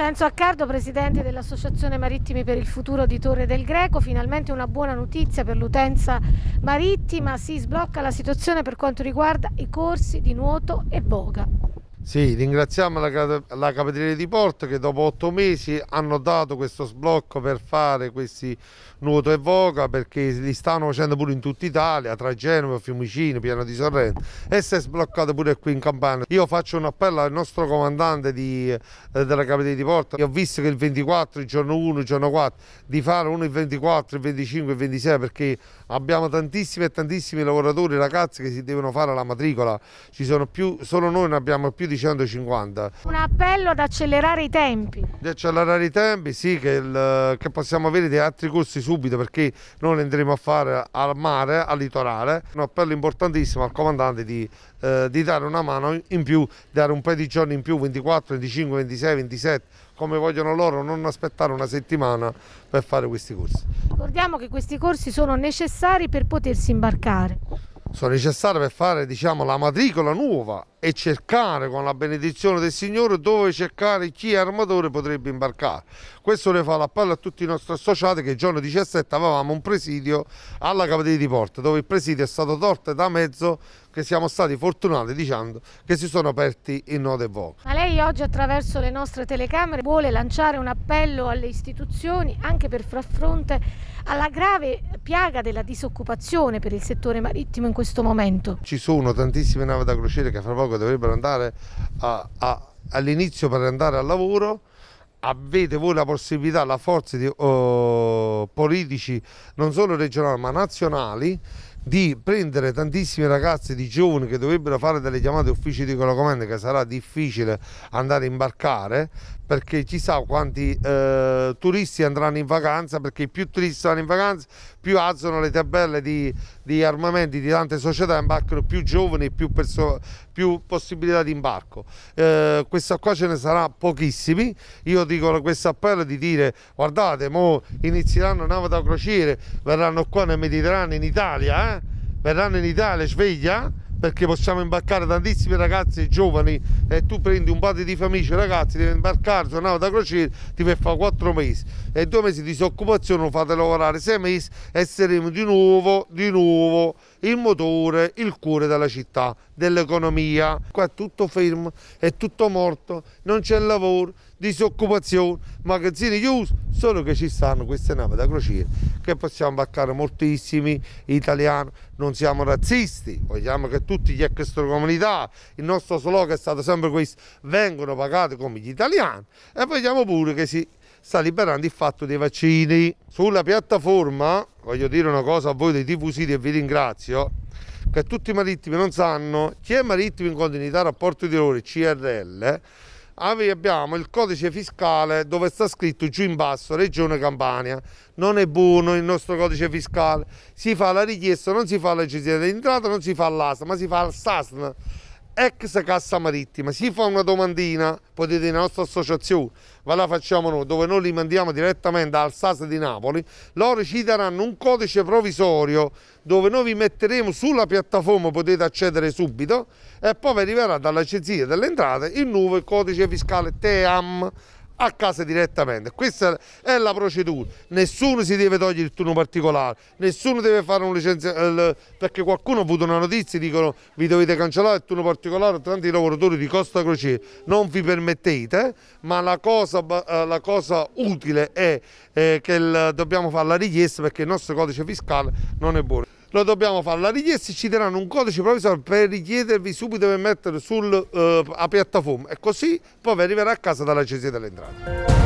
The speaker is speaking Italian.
Vincenzo Accardo, presidente dell'Associazione Marittimi per il Futuro di Torre del Greco, finalmente una buona notizia per l'utenza marittima, si sblocca la situazione per quanto riguarda i corsi di nuoto e boga. Sì, ringraziamo la, la Capitaneria di Porto che dopo otto mesi hanno dato questo sblocco per fare questi nuoto e voga perché li stanno facendo pure in tutta Italia, tra Genova, Fiumicino, Piano di Sorrento e si è sbloccato pure qui in Campania. Io faccio un appello al nostro comandante di, eh, della Capitaneria di Porto, io ho visto che il 24, il giorno 1, il giorno 4, di fare uno il 24, il 25, il 26 perché abbiamo tantissimi e tantissimi lavoratori, ragazzi che si devono fare la matricola, ci sono più, solo noi ne abbiamo più di 150. Un appello ad accelerare i tempi. Di accelerare i tempi, sì, che, il, che possiamo avere dei altri corsi subito perché noi andremo a fare al mare, al litorale. Un appello importantissimo al comandante di, eh, di dare una mano in più, dare un paio di giorni in più, 24, 25, 26, 27 come vogliono loro, non aspettare una settimana per fare questi corsi. Ricordiamo che questi corsi sono necessari per potersi imbarcare sono necessari per fare diciamo, la matricola nuova e cercare con la benedizione del Signore dove cercare chi è armatore potrebbe imbarcare. Questo le fa l'appello a tutti i nostri associati che il giorno 17 avevamo un presidio alla Cavatina di Porta dove il presidio è stato torto da mezzo che siamo stati fortunati dicendo che si sono aperti il nodo e volo. Ma lei oggi attraverso le nostre telecamere vuole lanciare un appello alle istituzioni anche per far fronte alla grave piaga della disoccupazione per il settore marittimo in questo momento. Ci sono tantissime navi da crociere che fra poco che dovrebbero andare all'inizio per andare al lavoro, avete voi la possibilità, la forza di oh, politici non solo regionali ma nazionali di prendere tantissimi ragazzi di giovani che dovrebbero fare delle chiamate uffici di collocamento che sarà difficile andare a imbarcare perché chissà quanti eh, turisti andranno in vacanza, perché più turisti vanno in vacanza, più alzano le tabelle di, di armamenti di tante società, imbarcano più giovani e più, più, possibilità di imbarco. Eh, questa qua ce ne sarà pochissimi, io dico questo appello di dire guardate, mo inizieranno navi da crociere, verranno qua nel Mediterraneo, in Italia, eh? verranno in Italia, sveglia, perché possiamo imbarcare tantissimi ragazzi giovani e tu prendi un padre di famiglia ragazzi devi imbarcare su una nave da crociera ti per fare 4 mesi e due mesi di disoccupazione lo fate lavorare 6 mesi e saremo di nuovo di nuovo il motore, il cuore della città, dell'economia. Qua è tutto fermo, è tutto morto, non c'è lavoro, disoccupazione, magazzini chiusi, solo che ci stanno queste navi da crociera che possiamo imbarcare moltissimi italiani, non siamo razzisti, vogliamo che tutti gli extracomunità, il nostro slogan è stato sempre questo, vengono pagati come gli italiani e vogliamo pure che si sta liberando il fatto dei vaccini. Sulla piattaforma, voglio dire una cosa a voi dei tifosi e vi ringrazio, che tutti i marittimi non sanno, chi è marittimo in continuità rapporto di ore CRL, abbiamo il codice fiscale dove sta scritto giù in basso Regione Campania. Non è buono il nostro codice fiscale. Si fa la richiesta, non si fa la gestione dell'entrata, non si fa l'asta, ma si fa il SASN ex Cassa Marittima, si fa una domandina, potete dire la nostra associazione, ve la facciamo noi, dove noi li mandiamo direttamente al SAS di Napoli, loro ci daranno un codice provvisorio dove noi vi metteremo sulla piattaforma, potete accedere subito e poi vi arriverà dall'Agenzia delle Entrate il nuovo codice fiscale TEAM a casa direttamente. Questa è la procedura. Nessuno si deve togliere il turno particolare, nessuno deve fare un licenziamento, eh, perché qualcuno ha avuto una notizia, e dicono vi dovete cancellare il turno particolare, tanti lavoratori di Costa Crociere, non vi permettete, ma la cosa, eh, la cosa utile è eh, che dobbiamo fare la richiesta perché il nostro codice fiscale non è buono lo dobbiamo fare. La richiesta ci daranno un codice provvisorio per richiedervi subito per mettere sulla eh, uh, piattaforma e così poi arriverà a casa dall'agenzia delle entrate.